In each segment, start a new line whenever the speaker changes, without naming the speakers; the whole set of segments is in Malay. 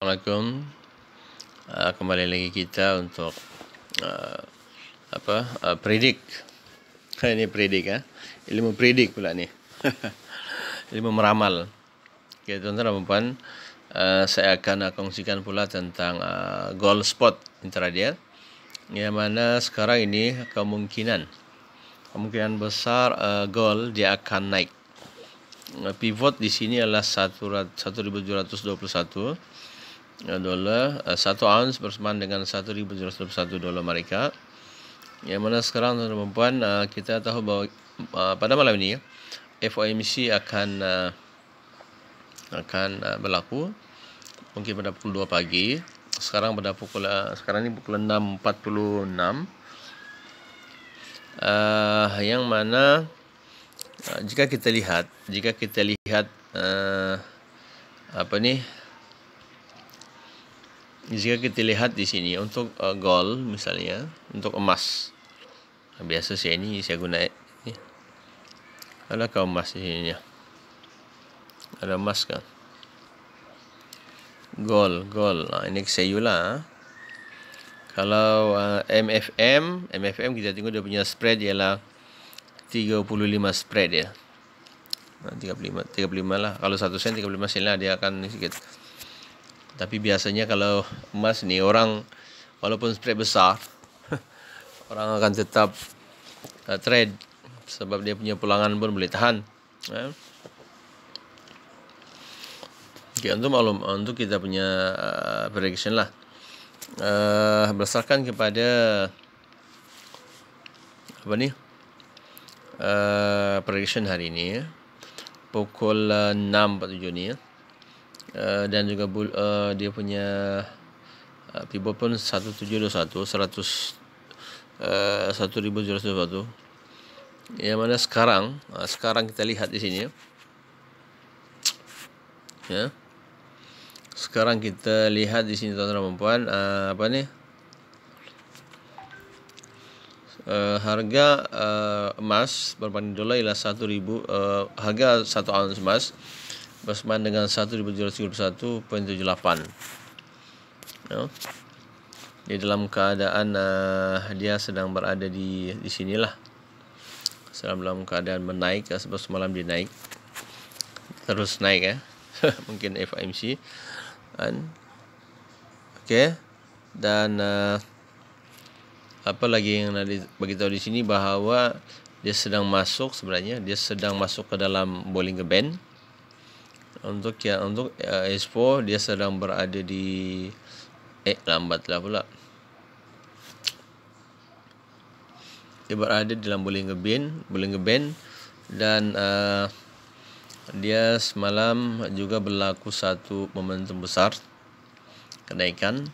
Assalamualaikum. Uh, kembali lagi kita untuk uh, apa? Uh, predik. ini predik ya. Ha? Ilmu predik pula ni. Ilmu meramal. Okey, tuan-tuan dan puan, uh, saya akan uh, kongsikan pula tentang uh, goal spot intradiet. Yang mana sekarang ini kemungkinan kemungkinan besar uh, goal dia akan naik. Uh, pivot di sini adalah 1, 1721 adalah ya, eh, satu ounce bersamaan dengan 1,721 dolar Amerika Yang mana sekarang tuan-tuan dan puan eh, kita tahu bahawa eh, pada malam ini FOMC akan akan berlaku mungkin pada pukul 2 pagi. Sekarang pada pukul sekarang ini pukul 6.46. Uh, yang mana uh, jika kita lihat jika kita lihat uh, apa ni jika kita lihat di sini untuk uh, gol misalnya untuk emas biasa saya ini saya guna ini eh, ada kau emas di sini ya ada emas kan Gold, gold. nah, ini saya lah ah. kalau uh, MFM MFM kita tengok dia punya spread ialah 35 spread ya 35 35 lah kalau 1 sen 35 sen lah dia akan sedikit tapi biasanya kalau emas ni orang walaupun spread besar orang akan tetap uh, trade sebab dia punya pulangan pun boleh tahan. Ya. Eh. Okay, untuk maklum untuk kita punya uh, prediction lah. Uh, berdasarkan kepada apa ni? Uh, prediction hari ini pukul uh, 6.47 ni ya. Eh, dan juga bul, uh, dia punya uh, eh, pivot pun 1721 100 uh, 1000 yang mana sekarang sekarang kita lihat di sini ya sekarang kita lihat di sini tuan-tuan dan puan apa ni harga emas berbanding dolar ialah 1000 harga satu ounce emas bersamaan dengan 1731.78 ya. di dalam keadaan uh, dia sedang berada di di sinilah sedang dalam keadaan menaik ya, sebab semalam dia naik terus naik ya mungkin FMC dan okay. dan uh, apa lagi yang nanti bagi tahu di sini bahawa dia sedang masuk sebenarnya dia sedang masuk ke dalam bowling Band untuk yang untuk S4 ya, dia sedang berada di eh lambatlah pula dia berada dalam boleh ngeben boleh ngeben dan uh, dia semalam juga berlaku satu momentum besar kenaikan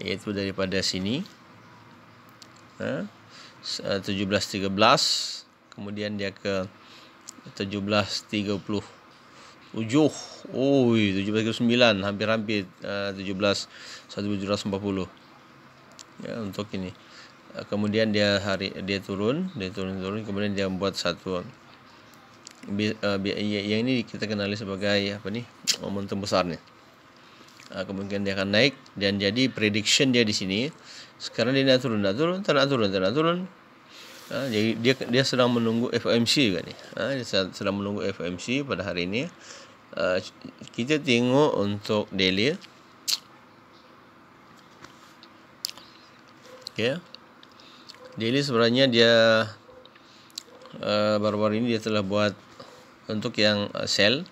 iaitu daripada sini eh, eh, uh, 17.13 kemudian dia ke 17.30 Tujuh, tujuh belas sembilan, hampir-hampir uh, tujuh belas satu uh, 17 1740. Ya, untuk ini. Uh, kemudian dia hari dia turun, dia turun-turun kemudian dia membuat satu uh, ya, yang ini kita kenali sebagai apa nih? momentum besar nih. kemungkinan dia akan naik dan jadi prediction dia di sini sekarang dia naik turun naik turun naik turun naik turun Ha, jadi dia dia sedang menunggu FOMC juga kan ni. Ha, dia sedang menunggu FOMC pada hari ini. Uh, ha, kita tengok untuk daily. Okay. Daily sebenarnya dia ha, baru-baru uh, ini dia telah buat untuk yang sell.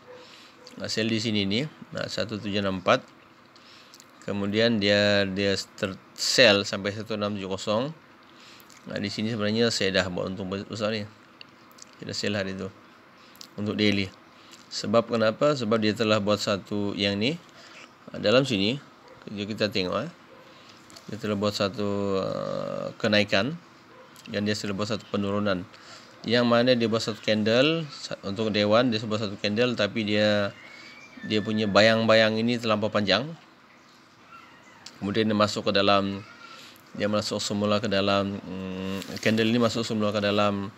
Ha, sell di sini ni satu tujuh enam empat. Kemudian dia dia ter- sell sampai satu enam tujuh kosong. Nah, di sini sebenarnya saya dah buat untung besar ni. Tidak salah dia tu. Untuk daily. Sebab kenapa? Sebab dia telah buat satu yang ni. Ah, dalam sini. Jom kita tengok. Eh. Dia telah buat satu uh, kenaikan. Dan dia telah buat satu penurunan. Yang mana dia buat satu candle. Untuk dewan dia buat satu candle. Tapi dia dia punya bayang-bayang ini terlampau panjang. Kemudian dia masuk ke dalam. Dia masuk semula ke dalam... Hmm, candle ini masuk semula ke dalam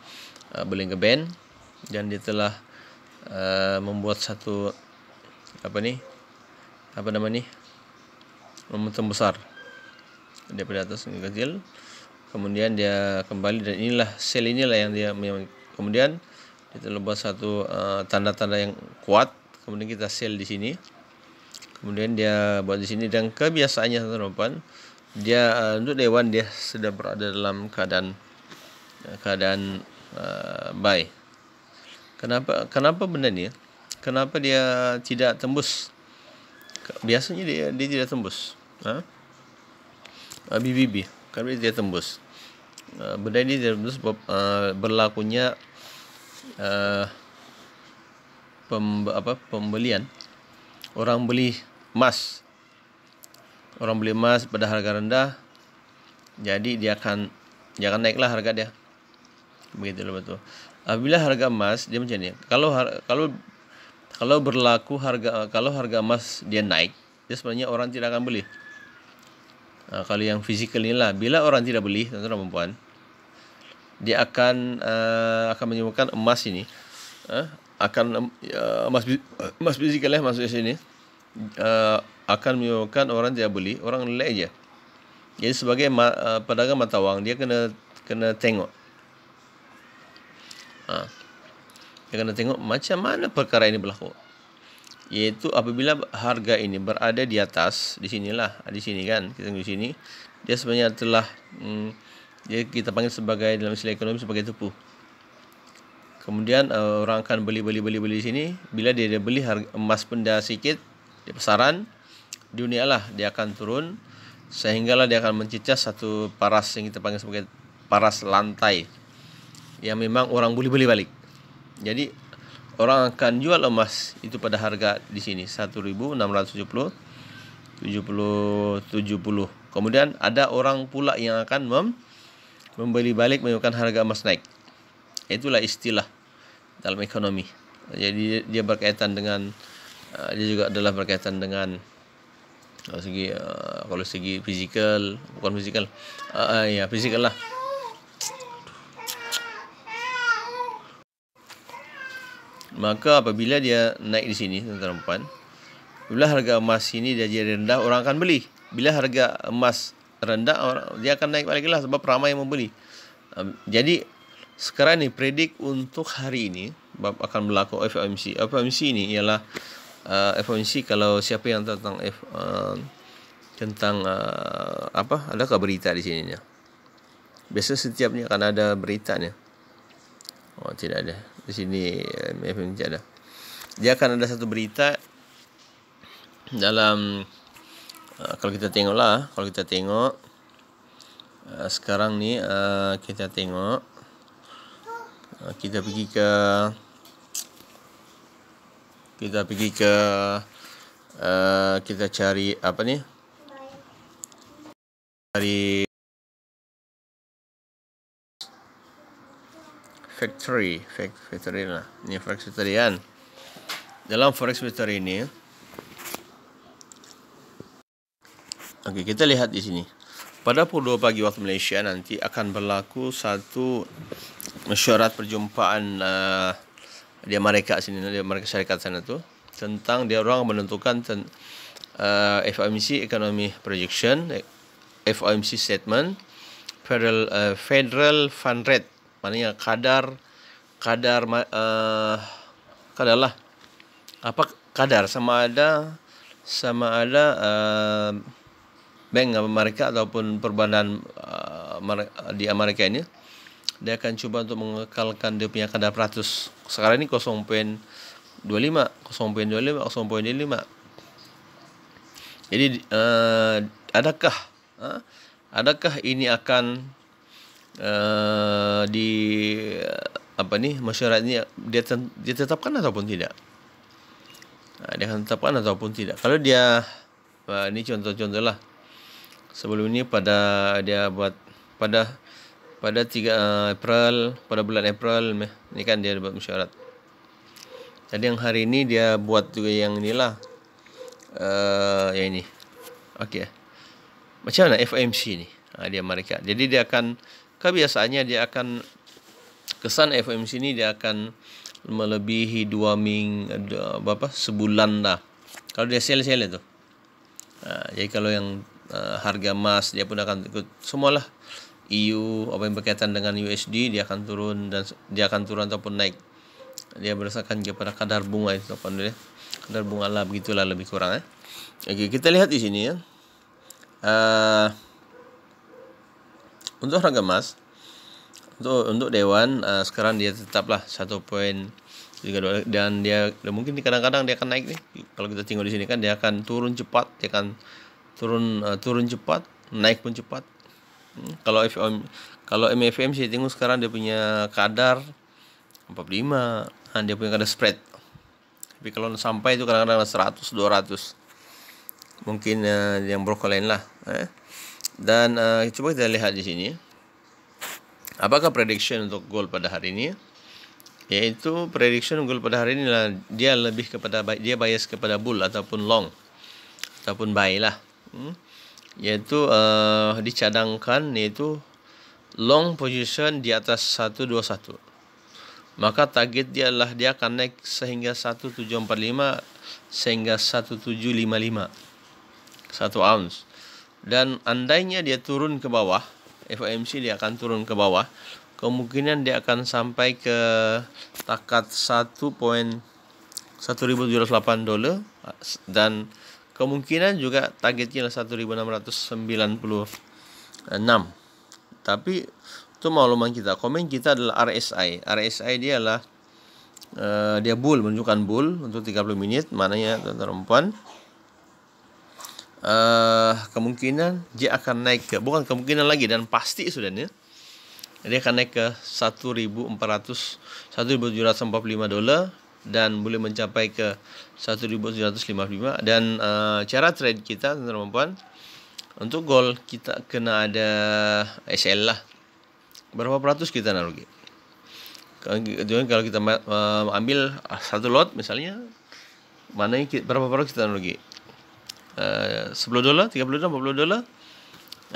uh, Band dan dia telah uh, membuat satu apa nih apa nama nih momentum besar daripada atas ke kecil kemudian dia kembali dan inilah sel inilah yang dia kemudian dia telah buat satu eh, tanda-tanda uh, yang kuat kemudian kita sel di sini kemudian dia buat di sini dan kebiasaannya teman-teman dia uh, untuk dewan dia sudah berada dalam keadaan keadaan uh, baik. Kenapa kenapa benda ni? Kenapa dia tidak tembus? Biasanya dia dia tidak tembus. Ha? Uh, BBB. Kenapa dia tembus? Uh, benda ini dia tembus uh, berlakunya uh, pem, apa, pembelian. Orang beli emas. Orang beli emas pada harga rendah. Jadi dia akan dia akan naiklah harga dia begitu lah betul. Apabila harga emas dia macam ni. Kalau har, kalau kalau berlaku harga kalau harga emas dia naik, dia sebenarnya orang tidak akan beli. Ha, kalau yang fizikal lah bila orang tidak beli, tuan-tuan puan dia akan uh, akan menyebabkan emas ini uh, akan uh, emas emas fizikal lah maksudnya sini uh, akan menyebabkan orang tidak beli, orang lelah aja. Jadi sebagai ma, uh, pedagang mata wang dia kena kena tengok Ha. Kita kena tengok macam mana perkara ini berlaku. Iaitu apabila harga ini berada di atas, di sinilah, ha, di sini kan, kita tengok di sini, dia sebenarnya telah, hmm, dia kita panggil sebagai dalam istilah ekonomi sebagai tupu. Kemudian uh, orang akan beli-beli-beli-beli di sini, bila dia, dia beli harga, emas pun sikit, di pasaran, dunia lah dia akan turun, sehinggalah dia akan mencicah satu paras yang kita panggil sebagai paras lantai yang memang orang boleh beli balik. Jadi orang akan jual emas itu pada harga di sini 1670 70 Kemudian ada orang pula yang akan mem membeli balik menyebabkan harga emas naik. Itulah istilah dalam ekonomi. Jadi dia berkaitan dengan uh, dia juga adalah berkaitan dengan kalau uh, segi uh, kalau segi fizikal bukan fizikal uh, uh, ya fizikal lah Maka apabila dia naik di sini tuan-tuan dan puan, bila harga emas ini dia jadi rendah orang akan beli. Bila harga emas rendah orang, dia akan naik balik lah sebab ramai yang membeli. jadi sekarang ni predik untuk hari ini bab akan berlaku FOMC. FOMC ini ialah uh, eh, FOMC kalau siapa yang tentang F, uh, tentang uh, apa? Adakah berita di sininya? Biasa setiap ni akan ada beritanya. Oh, tidak ada di sini eh, FM tidak ada. Dia akan ada satu berita dalam eh, kalau kita tengoklah, kalau kita tengok eh, sekarang ni kita tengok kita pergi ke kita pergi ke kita cari apa ni? Cari factory factory lah ni forex factory kan dalam forex factory ni okay kita lihat di sini pada pukul 2 pagi waktu Malaysia nanti akan berlaku satu mesyuarat perjumpaan uh, di Amerika sini di Amerika Syarikat sana tu tentang dia orang menentukan ten, uh, FOMC economy projection FOMC statement federal uh, federal fund rate maknanya kadar kadar uh, lah apa kadar sama ada sama ada uh, bank mereka ataupun perbandan uh, eh, di Amerika ini dia akan cuba untuk mengekalkan dia punya kadar peratus sekarang ini 0. 25 0.25 0.25 Jadi uh, adakah uh, adakah ini akan Eh, di apa ni masyarakat ni dia dia tetapkan ataupun tidak uh, dia akan tetapkan ataupun tidak kalau dia uh, ini contoh-contoh lah sebelum ini pada dia buat pada pada 3 April pada bulan April ni kan dia buat masyarakat jadi yang hari ini dia buat juga yang inilah uh, yang ini okay macam mana FOMC ni uh, dia mereka jadi dia akan kebiasaannya dia akan kesan FM ini dia akan melebihi dua ming apa sebulan lah. kalau dia sel sel itu ha, jadi kalau yang ha, harga emas dia pun akan ikut semua lah. EU apa yang berkaitan dengan USD dia akan turun dan dia akan turun ataupun naik dia berdasarkan kepada kadar bunga itu ataupun dia kadar bunga lah begitulah lebih kurang eh. Okay, kita lihat di sini ya. Ha, untuk harga emas untuk untuk dewan uh, sekarang dia tetaplah satu juga dan dia dan mungkin kadang-kadang dia akan naik nih kalau kita tinggal di sini kan dia akan turun cepat dia akan turun uh, turun cepat naik pun cepat hmm, kalau kalau MFM saya tinggal sekarang dia punya kadar 45 nah, dia punya kadar spread tapi kalau sampai itu kadang-kadang 100 200 mungkin uh, yang lain lah eh? Dan uh, cuba kita lihat di sini. Apakah prediction untuk gold pada hari ini? Iaitu prediction gold pada hari ini adalah dia lebih kepada dia bias kepada bull ataupun long ataupun buy lah. Hmm. Iaitu uh, dicadangkan yaitu long position di atas 121. Maka target dia adalah dia akan naik sehingga 1745 sehingga 1755 satu ounce. dan andainya dia turun ke bawah FOMC dia akan turun ke bawah kemungkinan dia akan sampai ke takat 1.1708 dolar dan kemungkinan juga targetnya 1696 tapi itu makluman kita komen kita adalah RSI RSI dia adalah uh, dia bull menunjukkan bull untuk 30 menit mananya tuan-tuan uh, kemungkinan dia akan naik ke bukan kemungkinan lagi dan pasti sudah nih dia akan naik ke 1.400 1.745 dolar dan boleh mencapai ke 1.755 dan uh, cara trade kita teman-teman perempuan untuk gold kita kena ada SL lah berapa ratus kita nak Kemudian kalau kita ambil satu lot misalnya mana berapa ratus kita nak Eh, uh, 10 dolar, 30 dolar, 40 dolar.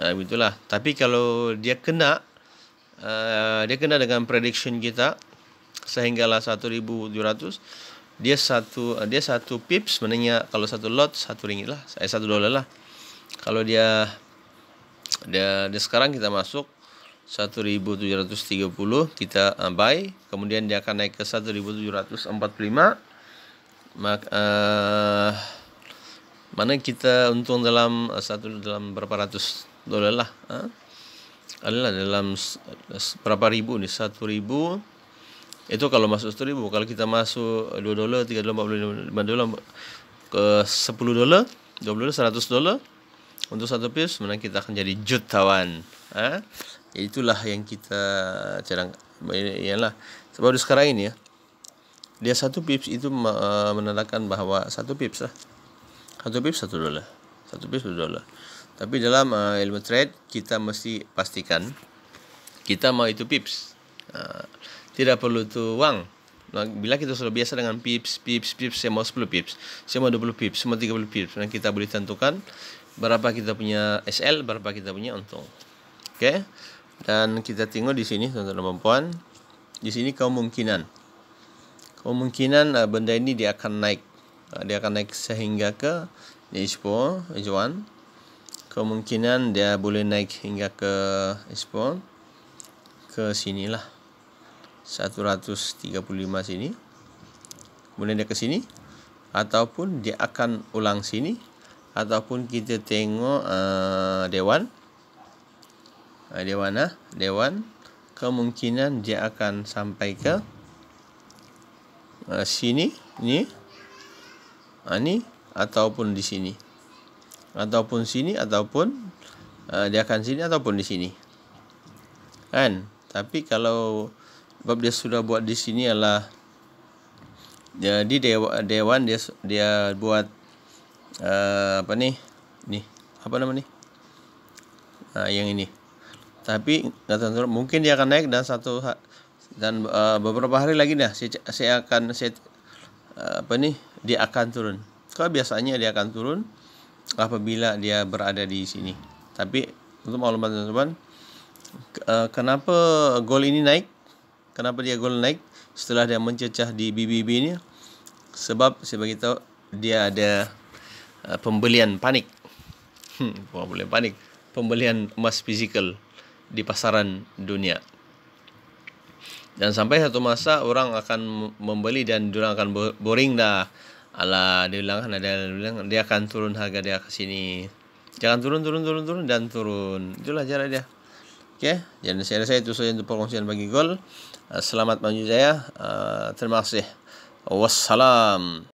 Uh, begitulah. Tapi kalau dia kena uh, dia kena dengan prediction kita sehinggalah 1700 dia satu uh, dia satu pips menanya kalau satu lot satu ringgit lah eh satu dolar lah kalau dia dia, dia sekarang kita masuk 1730 kita uh, buy kemudian dia akan naik ke 1745 maka uh, mana kita untung dalam eh, satu dalam berapa ratus dolar lah ha? adalah dalam berapa ribu ni satu ribu itu kalau masuk satu ribu kalau kita masuk dua dolar tiga dolar empat dolar lima dolar ke sepuluh dolar dua puluh dolar seratus dolar untuk satu pis mana kita akan jadi jutawan ha? itulah yang kita cadang ialah sebab sekarang ini ya dia satu pips itu eh, menandakan bahawa satu pips lah satu pip satu dolar satu pip satu dolar tapi dalam uh, ilmu trade kita mesti pastikan kita mau itu pips uh, tidak perlu itu uang Nah, bila kita sudah biasa dengan pips, pips, pips, saya mau 10 pips, saya mau 20 pips, saya mau 30 pips, dan kita boleh tentukan berapa kita punya SL, berapa kita punya untung. Oke. Okay? Dan kita tengok di sini tuan kemampuan perempuan. Di sini kemungkinan. Kemungkinan uh, benda ini dia akan naik. Eh, dia akan naik sehingga ke ispo, Ijuan. Kemungkinan dia boleh naik hingga ke Ispoh, ke sinilah. 135 sini. Kemudian dia ke sini. Ataupun dia akan ulang sini. Ataupun kita tengok uh, Dewan. Uh, dewan lah. Dewan. Kemungkinan dia akan sampai ke uh, sini. ni ha, ni ataupun di sini ataupun sini ataupun ha, ah, dia akan sini ataupun di sini kan tapi kalau bab dia sudah buat di sini adalah jadi dewa dewan dia dia buat uh, apa nih? Nih apa nama nih? uh, yang ini tapi kata -kata, mungkin dia akan naik dan satu ha-, dan uh, beberapa hari lagi dah saya, saya akan saya uh, apa nih dia akan turun. Kalau biasanya dia akan turun apabila dia berada di sini. Tapi untuk maklumat teman-teman, eh, kenapa gol ini naik? Kenapa dia gol naik setelah dia mencecah di BBB ini? Sebab saya bagi tahu dia ada eh, pembelian panik. Hmm, pembelian panik, pembelian emas fizikal di pasaran dunia dan sampai satu masa orang akan membeli dan orang akan boring dah ala dia bilang kan ada bilang dia akan turun harga dia ke sini jangan turun turun turun turun dan turun itulah cara dia Oke, okay. jadi saya rasa itu saja untuk perkongsian bagi gol. Selamat maju saya. Ah, terima kasih. Wassalam.